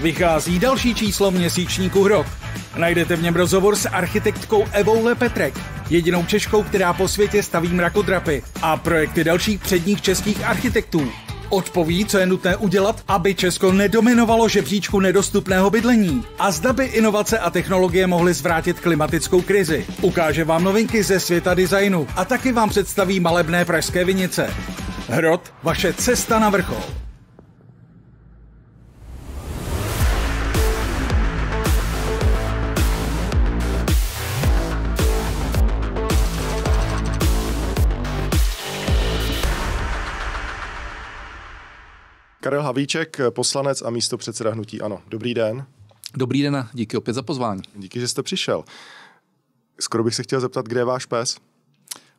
vychází další číslo měsíčníku Hrot. Najdete v něm rozhovor s architektkou Evou Lepetrek, jedinou Češkou, která po světě staví mrakodrapy a projekty dalších předních českých architektů. Odpoví, co je nutné udělat, aby Česko nedominovalo žebříčku nedostupného bydlení a zda by inovace a technologie mohly zvrátit klimatickou krizi. Ukáže vám novinky ze světa designu a taky vám představí malebné pražské vinice. Hrot, vaše cesta na vrchol. Karel Havlíček, poslanec a místo předseda Hnutí Ano. Dobrý den. Dobrý den a díky opět za pozvání. Díky, že jste přišel. Skoro bych se chtěl zeptat, kde je váš pes?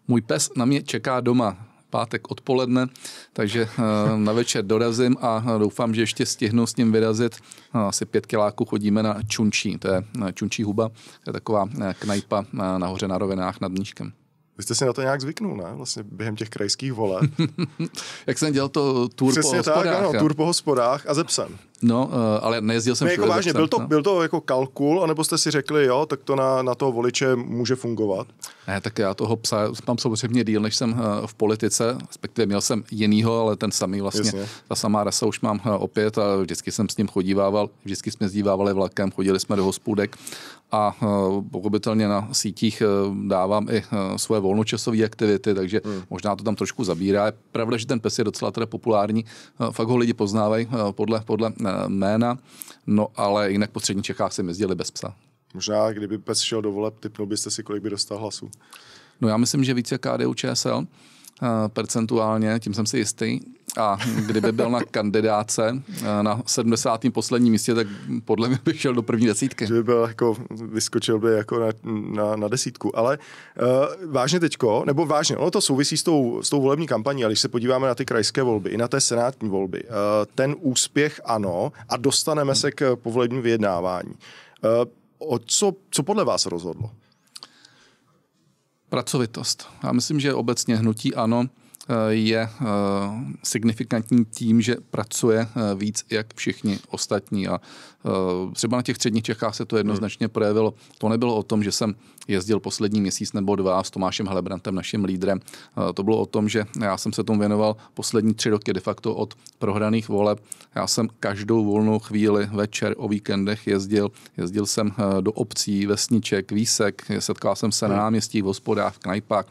Můj pes na mě čeká doma pátek odpoledne, takže eh, na večer dorazím a eh, doufám, že ještě stihnu s ním vyrazit. Eh, asi pět kiláků chodíme na Čunčí, to je Čunčí huba, to je taková knajpa nahoře na rovinách nad Mníškem. Vy jste si na to nějak zvyknul, ne? Vlastně během těch krajských voleb. Jak jsem dělal to tur po hospodách. tak, ano, tur po hospodách a ze psem. No, eh, ale nejezdil jsem ne, jako Vážně, byl to, no. byl to jako kalkul, anebo jste si řekli, jo, tak to na, na toho voliče může fungovat? Ne, tak já toho psa mám samozřejmě díl, než jsem eh, v politice, respektive měl jsem jinýho, ale ten samý vlastně, Jasně. ta samá rasa už mám eh, opět a vždycky jsem s ním chodívával, vždycky jsme zdívávali vlakem, chodili jsme do hospůdek a pochopitelně na sítích dávám i svoje volnočasové aktivity, takže hmm. možná to tam trošku zabírá. Je pravda, že ten pes je docela teda populární, fakt ho lidi poznávají podle, podle jména. No ale jinak po středních Čechách jsem jezdili bez psa. Možná, kdyby pes šel do voleb, typnul byste si, kolik by dostal hlasů? No já myslím, že více KDU ČSL eh, percentuálně, tím jsem si jistý a kdyby byl na kandidáce eh, na 70. posledním místě, tak podle mě by šel do první desítky. Že by byl jako, vyskočil by jako na, na, na desítku. Ale uh, vážně teďko, nebo vážně, ono to souvisí s tou, s tou volební kampaní, ale když se podíváme na ty krajské volby i na té senátní volby, uh, ten úspěch ano a dostaneme se k povolebním vyjednávání. Uh, o co, co podle vás rozhodlo? Pracovitost. Já myslím, že obecně hnutí ano Eh, je eh, signifikantní tím, že pracuje eh, víc jak všichni ostatní. A třeba na těch středních Čechách se to hmm. jednoznačně projevilo. To nebylo o tom, že jsem jezdil poslední měsíc nebo dva s Tomášem Helebrantem, naším lídrem. To bylo o tom, že já jsem se tomu věnoval poslední tři roky de facto od prohraných voleb. Já jsem každou volnou chvíli večer o víkendech jezdil. Jezdil jsem do obcí, vesniček, výsek, setkal jsem se na hmm. náměstí, v hospodách, v knajpách,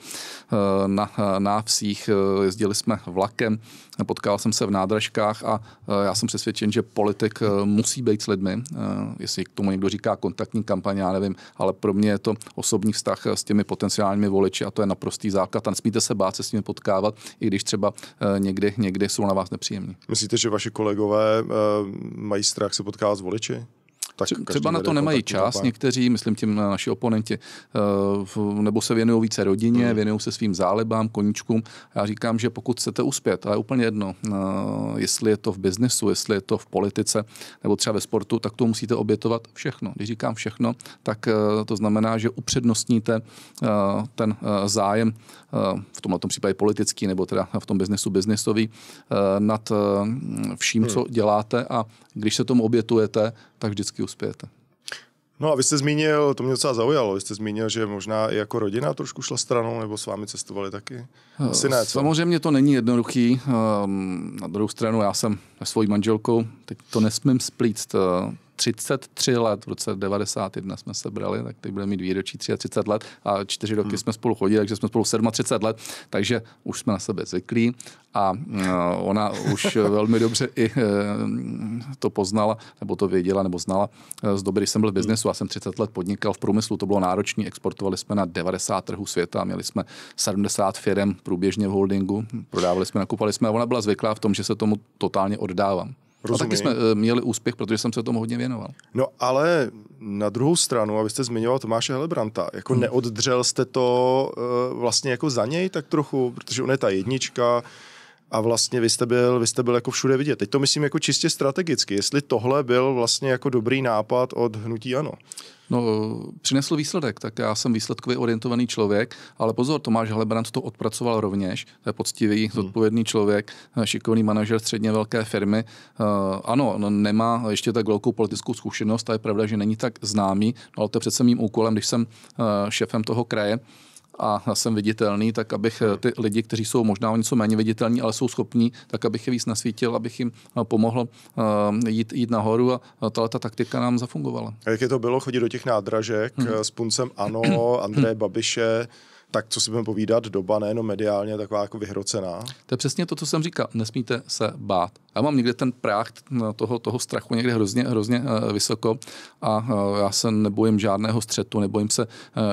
na návsích, Eh, jezdili jsme vlakem, potkal jsem se v nádražkách a eh, já jsem přesvědčen, že politik eh, musí být s lidmi. Jestli k tomu někdo říká kontaktní kampaň, já nevím, ale pro mě je to osobní vztah s těmi potenciálními voliči a to je naprostý základ. A nesmíte se bát se s nimi potkávat, i když třeba někdy, někdy jsou na vás nepříjemní. Myslíte, že vaši kolegové mají strach se potkávat s voliči? tak třeba na to nemají čas, zápas. někteří, myslím tím na eh, naši oponenti, eh, nebo se věnují více rodině, hmm. věnují se svým zálebám, koníčkům. Já říkám, že pokud chcete uspět, a je úplně jedno, eh, jestli je to v biznesu, jestli je to v politice nebo třeba ve sportu, tak to musíte obětovat všechno. Když říkám všechno, tak to znamená, že upřednostníte ten zájem, v tomto případě politický nebo teda v tom biznesu biznesový, nad vším, hmm. co děláte a když se tomu obětujete, tak vždycky uspějete. No a vy jste zmínil, to mě docela zaujalo, vy jste zmínil, že možná i jako rodina trošku šla stranou, nebo s vámi cestovali taky? Eh, Asi ne, co? Samozřejmě to není jednoduchý. Ehm, na druhou stranu já jsem s svojí manželkou, teď to nesmím splít. Eh, 33 let, v roce 91 jsme se brali, tak teď budeme mít výročí 33 let a čtyři roky hmm. jsme spolu chodili, takže jsme spolu 37 let, takže už jsme na sebe zvyklí a eh, ona už velmi dobře i eh, to poznala, nebo to věděla, nebo znala eh, z doby, když jsem byl v hmm. biznesu, já jsem 30 let podnikal v průmyslu, to bylo náročné, exportovali jsme na 90 trhů světa, měli jsme 70 firm průběžně v holdingu, prodávali jsme, nakupovali jsme a ona byla zvyklá v tom, že se tomu totálně oddávám. Rozumím. A taky jsme eh, měli úspěch, protože jsem se tomu hodně věnoval. No ale na druhou stranu, abyste zmiňoval Tomáše Helebranta, jako hmm. neoddřel jste to eh, vlastně jako za něj tak trochu, protože on je ta jednička, a vlastně vy jste, byl, vy jste byl jako všude vidět. Teď to myslím jako čistě strategicky, jestli tohle byl vlastně jako dobrý nápad od hnutí ANO. No, eh, přinesl výsledek, tak já jsem výsledkově orientovaný člověk, ale pozor, Tomáš Halebrant to odpracoval rovněž, to je poctivý, hmm. zodpovědný člověk, eh, šikovný manažer středně velké firmy. Uh, ano, nemá ještě tak velkou politickou zkušenost, a je pravda, že není tak známý, no, ale to je přece mým úkolem, když jsem uh, šéfem toho kraje, a jsem viditelný, tak abych eh, ty lidi, kteří jsou možná o něco méně viditelní, ale jsou schopní, tak abych je víc nasvítil, abych jim eh, pomohl eh, jít, jít nahoru a tahle ta taktika nám zafungovala. A jak je to bylo chodit do těch nádražek hmm. s Puncem Ano, hmm. Hmm. Andreje Babiše, tak co si budeme povídat, doba nejenom mediálně taková jako vyhrocená. To je přesně to, co jsem říkal, nesmíte se bát. Já mám někde ten práh toho, toho strachu někde hrozně, hrozně vysoko a já se nebojím žádného střetu, nebojím se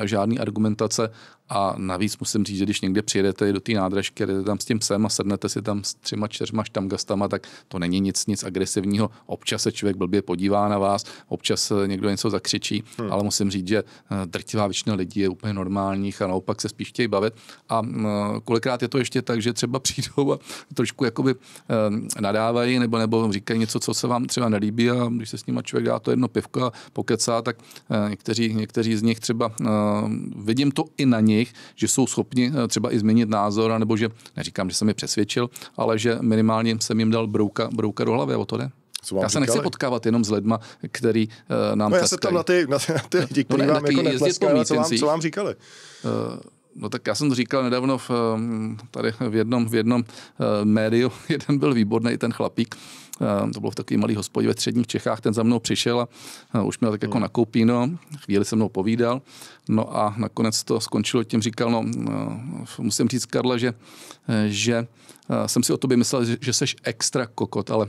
žádný argumentace a navíc musím říct, že když někde přijedete do té nádražky, jdete tam s tím psem a sednete si tam s třema, čtyřma štamgastama, tak to není nic, nic agresivního. Občas se člověk blbě podívá na vás, občas někdo něco zakřičí, hmm. ale musím říct, že eh, drtivá většina lidí je úplně normálních a naopak se spíš chtějí bavit. A eh, kolikrát je to ještě tak, že třeba přijdou a trošku jakoby eh, nadávají nebo, nebo říkají něco, co se vám třeba nelíbí a když se s nimi člověk dá to jedno pivko a pokecá, tak někteří, někteří z nich třeba vidím to i na ně, nich, že jsou schopni eh, třeba i změnit názor, nebo že, neříkám, že jsem je přesvědčil, ale že minimálně jsem jim dal brouka, brouka do hlavy o to jde. Co já se říkali? nechci potkávat jenom s lidma, který uh, nám no, já se tam na ty, na, na ty lidi, kteří no, ne, vám jako netleskají, co, vám, co vám říkali? Uh, No tak já jsem to říkal nedávno v, tady v jednom, v jednom uh, médiu, jeden byl výborný ten chlapík, uh, Ehm, to bylo v takový malý hospodě ve středních Čechách, ten za mnou přišel a eh, už měl tak jako nakoupíno, chvíli se mnou povídal, no a nakonec to skončilo tím, říkal, no eh, musím říct Karla, že, eh, že jsem si o tobě myslel, že seš extra kokot, ale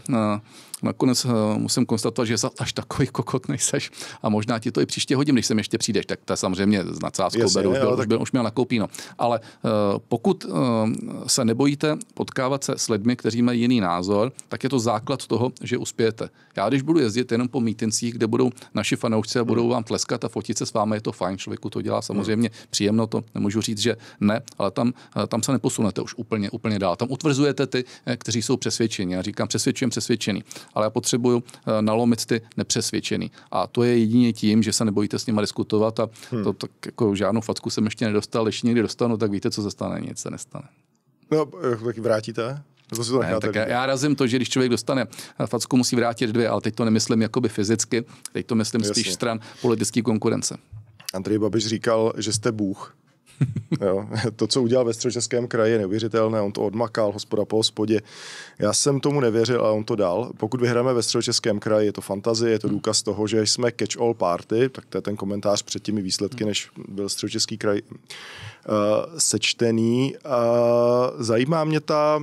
nakonec musím konstatovat, že jsi až takový kokot nejseš a možná ti to i příště hodím, když sem ještě přijdeš, tak to samozřejmě s nadsázkou beru, už, byl, tak... už, byl, už měl nakoupíno. Ale pokud se nebojíte potkávat se s lidmi, kteří mají jiný názor, tak je to základ předpoklad toho, že uspějete. Já když budu jezdit jenom po mítincích, kde budou naši fanoušci a budou hmm. vám tleskat a fotit se s vámi, je to fajn, člověku to dělá hmm. samozřejmě příjemno, to nemůžu říct, že ne, ale tam, eh, tam se neposunete už úplně, úplně dál. Tam utvrzujete ty, eh, kteří jsou přesvědčeni. Já říkám, přesvědčujem přesvědčený, ale já potřebuju eh, nalomit ty nepřesvědčený. A to je jedině tím, že se nebojíte s nimi diskutovat a hmm. to tak jako žádnou facku jsem ještě nedostal, když někdy dostanu, tak víte, co se stane, nic se nestane. No, tak vrátíte? To jako si to ne, tak já razím to, že když člověk dostane eh, facku, musí vrátit dvě, ale teď to nemyslím jakoby fyzicky, teď to myslím Jasně. spíš stran politické konkurence. Andrej Babiš říkal, že jste Bůh. jo. To, co udělal ve středočeském kraji, je neuvěřitelné. On to odmakal, hospoda po hospodě. Já jsem tomu nevěřil, ale on to dal. Pokud vyhráme ve středočeském kraji, je to fantazie, je to hmm. důkaz toho, že jsme catch-all party, tak to je ten komentář před těmi výsledky, hmm. než byl středočeský kraj uh, sečtený. Uh, zajímá mě ta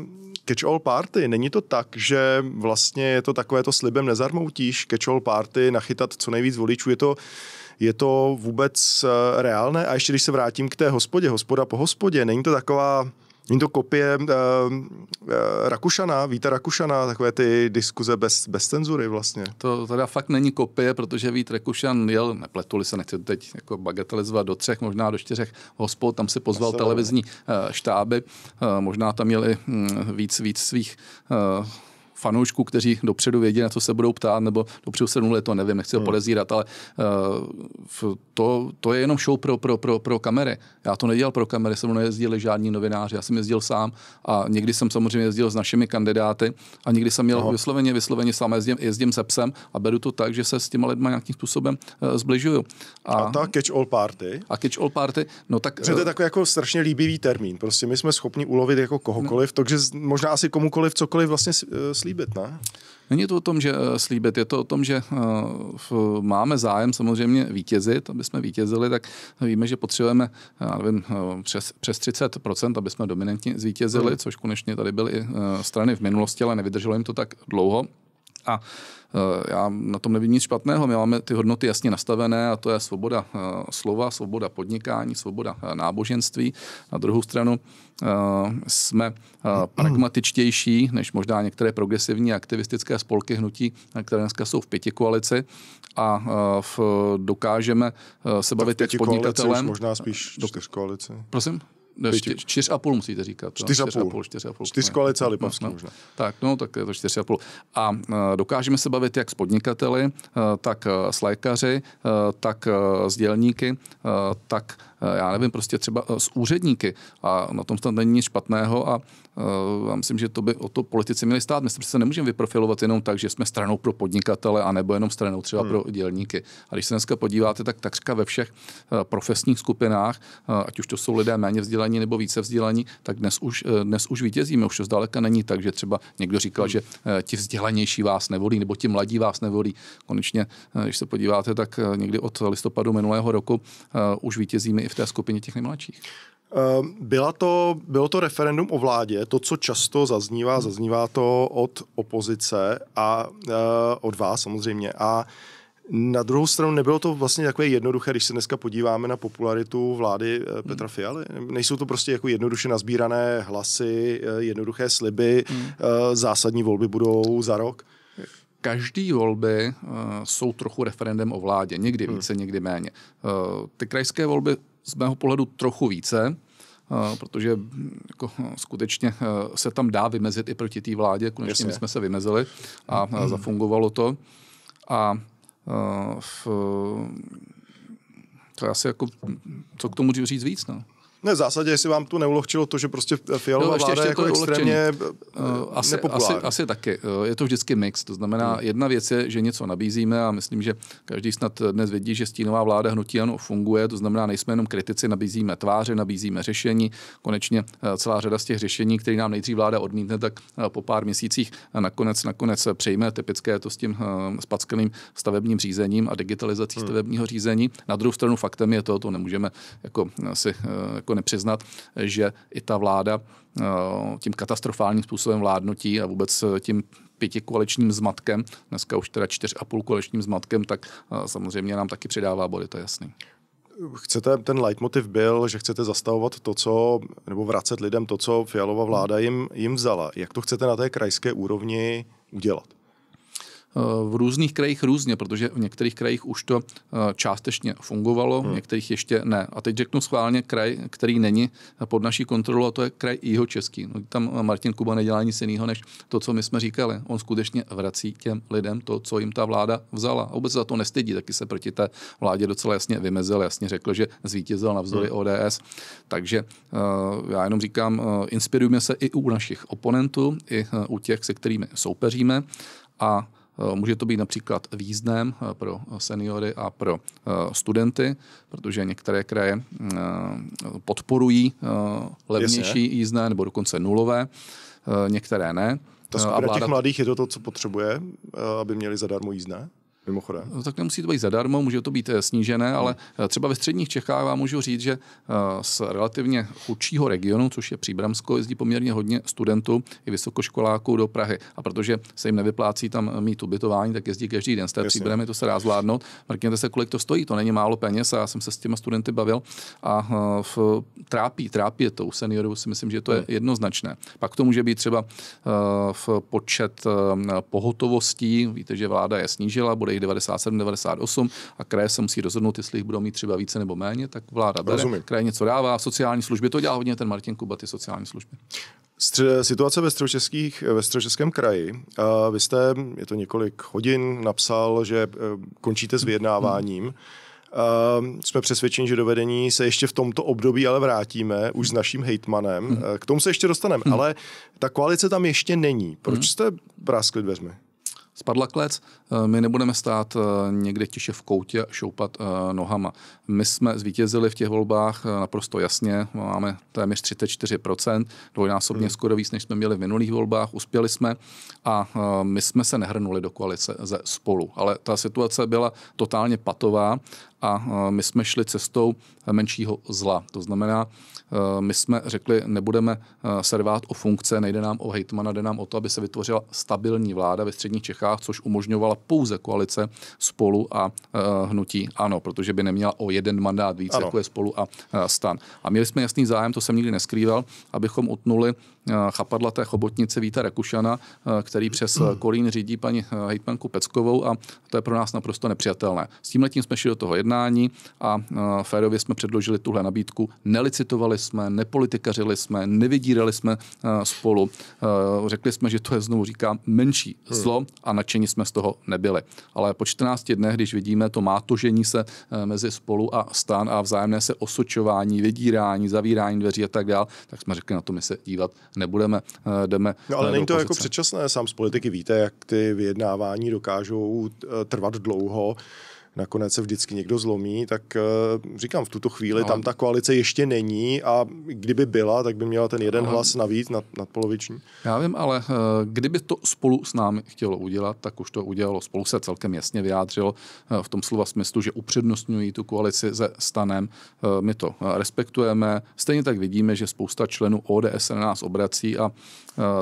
catch-all party. Není to tak, že vlastně je to takové to slibem nezarmoutíš catch-all party, nachytat co nejvíc voličů. Je to je to vůbec eh, reálné? A ještě když se vrátím k té hospodě, hospoda po hospodě, není to taková Není to kopie uh, uh, Rakušana, Víta Rakušana, takové ty diskuze bez, bez cenzury vlastně. To teda fakt není kopie, protože Vít Rakušan jel, nepletuli se, nechci teď jako bagatelizovat, do třech, možná do čtyřech hospod, tam si pozval Asi, televizní uh, štáby, uh, možná tam měli um, víc, víc svých uh, fanoušků, kteří dopředu vědí, na co se budou ptát, nebo dopředu se nule, to nevím, nechci hmm. podezírat, ale uh, to, to, je jenom show pro, pro, pro, pro kamery. Já to nedělal pro kamery, jsem mnou nejezdili žádní novináři, já jsem jezdil sám a někdy jsem samozřejmě jezdil s našimi kandidáty a někdy jsem měl vysloveně, vysloveně sám jezdím, jezdím se psem a beru to tak, že se s těma lidma nějakým způsobem uh, zbližuju. A, a ta catch-all party? A catch-all party, no tak... Že to je eh, takový jako strašně líbivý termín, prostě my jsme schopni ulovit jako kohokoliv, no. takže možná asi komukoliv cokoliv vlastně slíbí slíbit, ne? Není to o tom, že eh, slíbit, je to o tom, že eh, máme zájem samozřejmě vítězit, aby jsme vítězili, tak víme, že potřebujeme eh, já nevím, přes, přes 30%, aby jsme dominantně zvítězili, hmm. což konečně tady byly i strany v minulosti, ale nevydrželo jim to tak dlouho. A e, já na tom nevím nic špatného. My máme ty hodnoty jasně nastavené a to je svoboda e, slova, svoboda podnikání, svoboda e, náboženství. Na druhou stranu jsme pragmatičtější než možná některé progresivní aktivistické spolky hnutí, které dneska jsou v pěti koalici a v, dokážeme se bavit s podnikatelem. Možná spíš čtyř koalici. Prosím? čtyři čtyř, čtyř a půl musíte říkat. Čtyř a půl. Čtyř a půl. Čtyř koalice a Lipavský možná. Tak, no, tak je to čtyř a půl. A e, dokážeme se bavit jak s podnikateli, e, tak e, s lékaři, tak s dělníky, tak já nevím, prostě třeba s úředníky a na tom snad není nic špatného a já myslím, že to by o to politici měli stát. My se přece nemůžeme vyprofilovat jenom tak, že jsme stranou pro podnikatele a nebo jenom stranou třeba hmm. pro dělníky. A když se dneska podíváte, tak takřka ve všech profesních skupinách, ať už to jsou lidé méně vzdělaní, vzdělaní nebo více vzdělaní, tak dnes už, eh, dnes už vítězíme. Už to zdaleka není tak, že třeba někdo říkal, že eh, ti vzdělanější vás nevolí nebo ti mladí vás nevolí. Konečně, eh, když se podíváte, tak někdy od listopadu minulého roku už vítězíme i v té skupině těch nejmladších. Ehm, byla to, bylo to referendum o vládě, to, co často zaznívá, hmm. zaznívá to od opozice a od vás samozřejmě. A na druhou stranu nebylo to vlastně takové jednoduché, když se dneska podíváme na popularitu vlády eh, hmm. Petra Fialy. Nejsou to prostě jako jednoduše nazbírané hlasy, eh, jednoduché sliby, hmm. Eh, zásadní volby budou za rok každý volby uh, jsou trochu referendem o vládě. Někdy hmm. více, hmm. někdy méně. Uh, ty krajské volby z mého pohledu trochu více, uh, protože hm, jako, skutečně se tam dá vymezit i proti té vládě. Konečně Jasně. my jsme se vymezili a hmm. zafungovalo to. A v, to je asi jako, co k tomu říct víc, no. Ne, v zásadě, jestli vám to neulohčilo, to, že prostě Fialová no, ještě, vláda ještě jako je extrémně uh, asi, asi, asi taky. Eh, je to vždycky mix. To znamená, hmm. jedna věc je, že něco nabízíme a myslím, že každý snad dnes vidí, že stínová vláda hnutí ano funguje. To znamená, nejsme jenom kritici, nabízíme tváře, nabízíme řešení. Konečně eh, celá řada z těch řešení, které nám nejdřív vláda odmítne, tak po pár měsících nakonec, nakonec přejme. Typické je to s tím spackaným stavebním řízením a digitalizací hmm. stavebního řízení. Na druhou stranu faktem je to, to nemůžeme jako, si jako nepřiznat, že i ta vláda eh, tím katastrofálním způsobem vládnutí a vůbec eh, tím pětikoaličním zmatkem, dneska už teda čtyř a půl koaličním zmatkem, tak eh, samozřejmě nám taky přidává body, to je jasný chcete, ten leitmotiv byl, že chcete zastavovat to, co, nebo vracet lidem to, co Fialová vláda jim, jim vzala. Jak to chcete na té krajské úrovni udělat? v různých krajích různě, protože v některých krajích už to eh, částečně fungovalo, v hmm. některých ještě ne. A teď řeknu schválně kraj, který není pod naší kontrolou, a to je kraj jihočeský. No, tam eh, Martin Kuba nedělá nic jiného, než to, co my jsme říkali. On skutečně vrací těm lidem to, co jim ta vláda vzala. A vůbec za to nestydí, taky se proti té vládě docela jasně vymezil, jasně řekl, že zvítězil navzdory hmm. ODS. Takže eh, já jenom říkám, inspirujme se i u našich oponentů, i u těch, se kterými soupeříme. A Eh, může to být například význem eh, pro seniory a pro eh, studenty, protože některé kraje podporují levnější jízdné nebo dokonce nulové, některé ne. Ta skupina a vláda... těch mladých je to to, co potřebuje, aby měli zadarmo jízdné? mimochodem. No, tak nemusí to být zadarmo, může to být eh, snížené, ale eh, třeba ve středních Čechách vám můžu říct, že eh, z relativně chudšího regionu, což je Příbramsko, jezdí poměrně hodně studentů i vysokoškoláků do Prahy. A protože se jim nevyplácí tam mít ubytování, tak jezdí každý den z té Příbramy, to se dá zvládnout. Mrkněte se, kolik to stojí, to není málo peněz a já jsem se s těma studenty bavil a v, trápí, trápí je to u seniorů, si myslím, že to je hmm. jednoznačné. Pak to může být třeba v počet pohotovostí, víte, že vláda je snížila, bude jich 97, 98 a kraje se musí rozhodnout, jestli jich budou mít třeba více nebo méně, tak vláda bere, Rozumím. kraj něco dává, sociální služby, to dělá hodně ten Martin Kuba, ty sociální služby. Stře- situace ve, středočeských, ve středočeském kraji. A vy jste, je to několik hodin, napsal, že e, končíte s vyjednáváním. Uh, jsme přesvědčeni, že do vedení se ještě v tomto období ale vrátíme, už s naším hejtmanem. Hmm. E, k tomu se ještě dostaneme, hmm. ale ta koalice tam ještě není. Proč hmm. jste práskli dveřmi? Spadla klec. Eh, my nebudeme stát eh, někde tiše v koutě a šoupat eh, nohama. My jsme zvítězili v těch volbách naprosto jasně, máme téměř 34%, dvojnásobně hmm. skoro víc, než jsme měli v minulých volbách, uspěli jsme a my jsme se nehrnuli do koalice ze spolu. Ale ta situace byla totálně patová a my jsme šli cestou menšího zla. To znamená, my jsme řekli, nebudeme servát o funkce, nejde nám o hejtmana, jde nám o to, aby se vytvořila stabilní vláda ve středních Čechách, což umožňovala byla pouze koalice spolu a uh, hnutí ano, protože by neměla o jeden mandát víc, ano. jako je spolu a uh, stan. A měli jsme jasný zájem, to jsem nikdy neskrýval, abychom utnuli Eh, té chobotnice Víta Rakušana, eh, který přes eh, hmm. Kolín řídí paní hejtmanku Peckovou a to je pro nás naprosto nepřijatelné. S tím letím jsme šli do toho jednání a férově jsme předložili tuhle nabídku. Nelicitovali jsme, nepolitikařili jsme, nevydírali jsme spolu. Řekli jsme, že to je znovu říká menší hmm. zlo a nadšení jsme z toho nebyli. Ale po 14 dnech, když vidíme to mátožení se mezi spolu a stan a vzájemné se osočování, vydírání, zavírání dveří a tak dál, tak jsme řekli, na to my se dívat nebudeme. Eh, jdeme no eh, ale není to jako předčasné, sám z politiky víte, jak ty vyjednávání dokážou eh, trvat dlouho nakonec se vždycky někdo zlomí, tak eh, říkám, v tuto chvíli no. tam ta koalice ještě není a kdyby byla, tak by měla ten jeden no. hlas navíc nad, nadpoloviční. Já vím, ale eh, kdyby to spolu s námi chtělo udělat, tak už to udělalo. Spolu se celkem jasně vyjádřilo eh, v tom slova smyslu, že upřednostňují tu koalici se stanem. My to respektujeme. Stejně tak vidíme, že spousta členů ODS na nás obrací a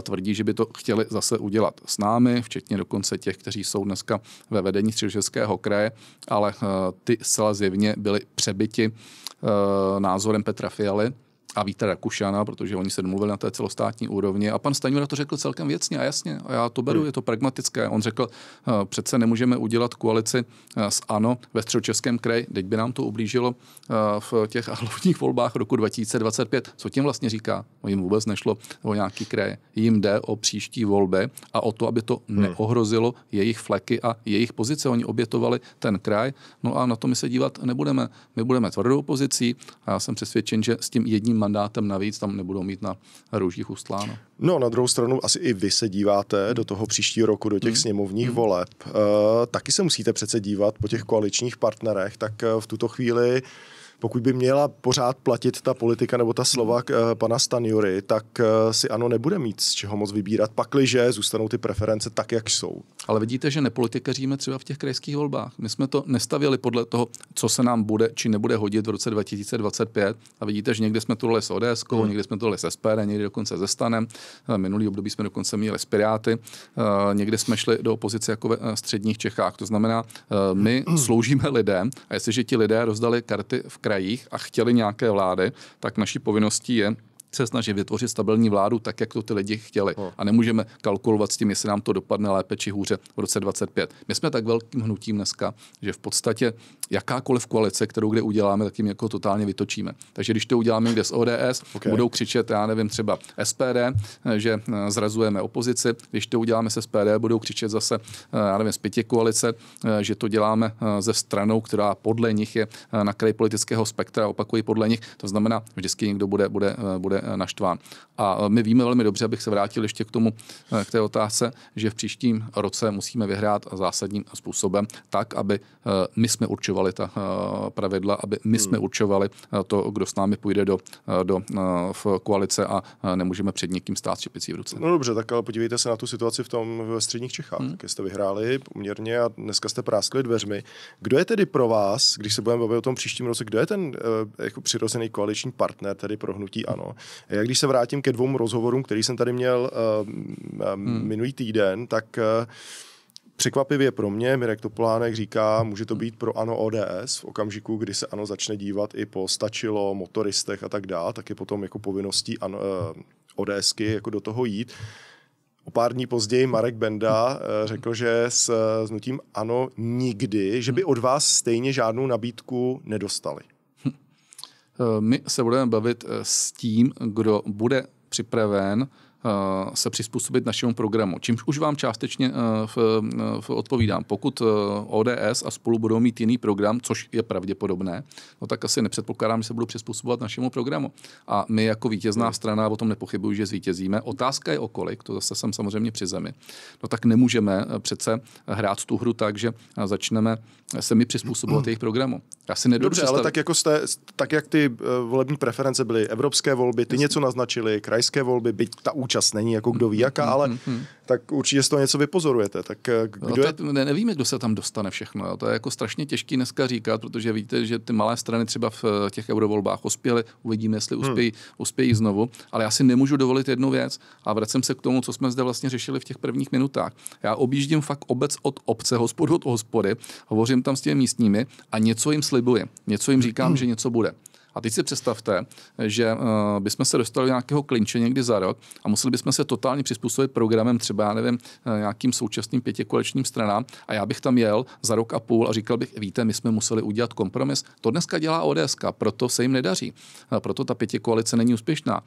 tvrdí, že by to chtěli zase udělat s námi, včetně dokonce těch, kteří jsou dneska ve vedení Středočeského kraje ale eh, ty zcela zjevně byly přebyti eh, názorem Petra Fialy a Víta Rakušana, protože oni se domluvili na té celostátní úrovni. A pan Staňura to řekl celkem věcně a jasně. A já to beru, hmm. je to pragmatické. On řekl, eh, přece nemůžeme udělat koalici eh, s ANO ve středočeském kraji, teď by nám to ublížilo eh, v těch hlavních volbách roku 2025. Co tím vlastně říká? O jim vůbec nešlo o nějaký kraj. Jim jde o příští volby a o to, aby to hmm. neohrozilo jejich fleky a jejich pozice. Oni obětovali ten kraj. No a na to my se dívat nebudeme. My budeme tvrdou pozicí a já jsem přesvědčen, že s tím jedním mandátem navíc tam nebudou mít na růžích ustláno. No, na druhou stranu asi i vy se díváte hmm. do toho příštího roku, do těch hmm. sněmovních hmm. voleb. E, taky se musíte přece dívat po těch koaličních partnerech, tak eh, v tuto chvíli pokud by měla pořád platit ta politika nebo ta slova k, eh, pana Stanjury, tak eh, si ano nebude mít z čeho moc vybírat, pakliže zůstanou ty preference tak, jak jsou. Ale vidíte, že nepolitikaříme třeba v těch krajských volbách. My jsme to nestavili podle toho, co se nám bude či nebude hodit v roce 2025. A vidíte, že někde jsme to s ODS, hmm. někde jsme to s SPD, někde dokonce ze Stanem. Eh, minulý období jsme dokonce měli s Piráty. Někde jsme šli do opozice jako ve středních Čechách. To znamená, my sloužíme lidem a jestliže ti lidé rozdali karty v kraji, krajích a chtěli nějaké vlády, tak naší povinností je se snaží vytvořit stabilní vládu tak, jak to ty lidi chtěli. No. A nemůžeme kalkulovat s tím, jestli nám to dopadne lépe či hůře v roce 25. My jsme tak velkým hnutím dneska, že v podstatě jakákoliv koalice, kterou kde uděláme, tak jim jako totálně vytočíme. Takže když to uděláme kde s ODS, okay. budou křičet, já nevím, třeba SPD, že eh, zrazujeme opozici. Když to uděláme se SPD, budou křičet zase, eh, já nevím, z pěti koalice, eh, že to děláme ze stranou, která podle nich je na kraji politického spektra, opakují podle nich. To znamená, vždycky někdo bude, bude, bude Eh, naštván. A eh, my víme velmi dobře, abych se vrátil ještě k tomu, eh, k té otázce, že v příštím roce musíme vyhrát zásadním způsobem tak, aby my jsme určovali ta pravidla, aby my jsme hmm. určovali to, kdo s námi půjde do, do v koalice a nemůžeme před někým stát čepicí v ruce. No dobře, tak ale podívejte se na tu situaci v tom v středních Čechách. Hmm. Tak jste vyhráli poměrně a dneska jste práskli dveřmi. Kdo je tedy pro vás, když se budeme bavit o tom příštím roce, kdo je ten jako přirozený koaliční partner tedy pro hnutí ANO? Já když se vrátím ke dvou rozhovorům, který jsem tady měl uh, hmm. minulý týden, tak uh, Překvapivě pro mě Mirek Topolánek říká, může to být pro ANO ODS v okamžiku, kdy se ANO začne dívat i po stačilo, motoristech a tak dále, tak je potom jako povinností ANO, ODSky jako do toho jít. O pár dní později Marek Benda řekl, že s hnutím ANO nikdy, že by hmm. od vás stejně žádnou nabídku nedostali. Eh, my se budeme bavit eh, s tím, kdo bude připraven Eh, se přizpůsobit našemu programu. Čímž už vám částečně eh, v, eh, v odpovídám. Pokud ODS a spolu budou mít jiný program, což je pravděpodobné, no tak asi nepředpokládám, že se budou přizpůsobovat našemu programu. A my jako vítězná hmm. strana o tom nepochybuju, že zvítězíme. Otázka je o kolik, to zase jsem samozřejmě při zemi. No tak nemůžeme přece hrát tu hru tak, že začneme se mi přizpůsobovat hmm. jejich programu. Já si Dobře, představit. ale tak, jako jste, tak jak ty volební preference byly evropské volby, ty Jasně. něco naznačili, krajské volby, byť ta úč čas není jako kdo ví mm-hmm, jaká, ale mm-hmm. tak určitě z toho něco vypozorujete. Tak eh, kdo no, to je... je... nevíme, kdo se tam dostane všechno. Jo. To je jako strašně těžký dneska říkat, protože víte, že ty malé strany třeba v eh, těch eurovolbách uspěly, uvidíme, jestli hmm. uspějí, hmm. uspějí znovu, ale já si nemůžu dovolit jednu věc a vracím se k tomu, co jsme zde vlastně řešili v těch prvních minutách. Já objíždím fakt obec od obce, hospodu od hospody, hovořím tam s těmi místními a něco jim slibuji, něco jim říkám, hmm. že něco bude. A teď si představte, že eh, bychom se dostali do nějakého klinče někdy za rok a museli bychom se totálně přizpůsobit programem třeba, já nevím, eh, nějakým současným pětikolečním stranám a já bych tam jel za rok a půl a říkal bych, víte, my jsme museli udělat kompromis. To dneska dělá ODS, proto se jim nedaří. Proto ta pětikoalice není úspěšná.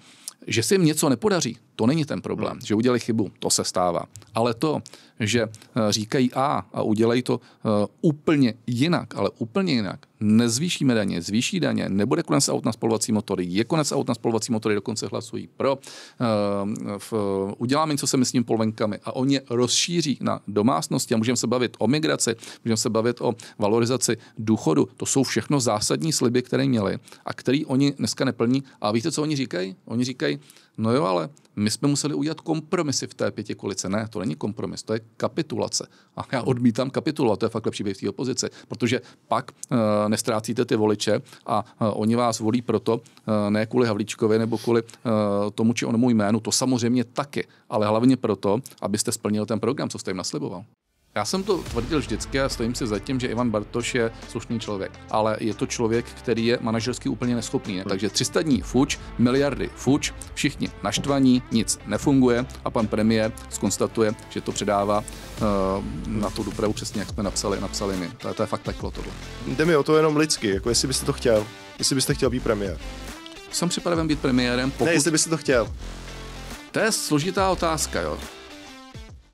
Že se jim něco nepodaří, to není ten problém, hmm. že udělali chybu, to se stává. Ale to, že eh, říkají A a udělají to eh, úplně jinak, ale úplně jinak, nezvýšíme daně, zvýší daně, nebude konec aut na spolovací motory, je konec aut na spolovací motory, dokonce hlasují pro, eh, uděláme něco se myslím polvenkami a oni rozšíří na domácnosti a můžeme se bavit o migraci, můžeme se bavit o valorizaci důchodu. To jsou všechno zásadní sliby, které měli a který oni dneska neplní. A víte, co oni říkají? Oni říkají, no jo, ale my jsme museli udělat kompromisy v té pěti kolice. Ne, to není kompromis, to je kapitulace. A já odmítám kapitulovat, to je fakt lepší být v té opozici, protože pak uh, nestrácíte ty voliče a uh, oni vás volí proto, uh, ne kvůli Havlíčkovi nebo kvůli uh, tomu či onomu jménu, to samozřejmě taky, ale hlavně proto, abyste splnil ten program, co jste jim nasliboval. Já jsem to tvrdil vždycky a stojím si za tím, že Ivan Bartoš je slušný člověk, ale je to člověk, který je manažersky úplně neschopný. Ne? Takže 300 dní fuč, miliardy fuč, všichni naštvaní, nic nefunguje a pan premiér skonstatuje, že to předává uh, na tu dopravu přesně, jak jsme napsali, napsali my. To, je, to je fakt peklo tohle. Jde mi o to jenom lidsky, jako jestli byste to chtěl, jestli byste chtěl být premiér. Jsem připraven být premiérem, pokud... Ne, jestli byste to chtěl. To je složitá otázka, jo.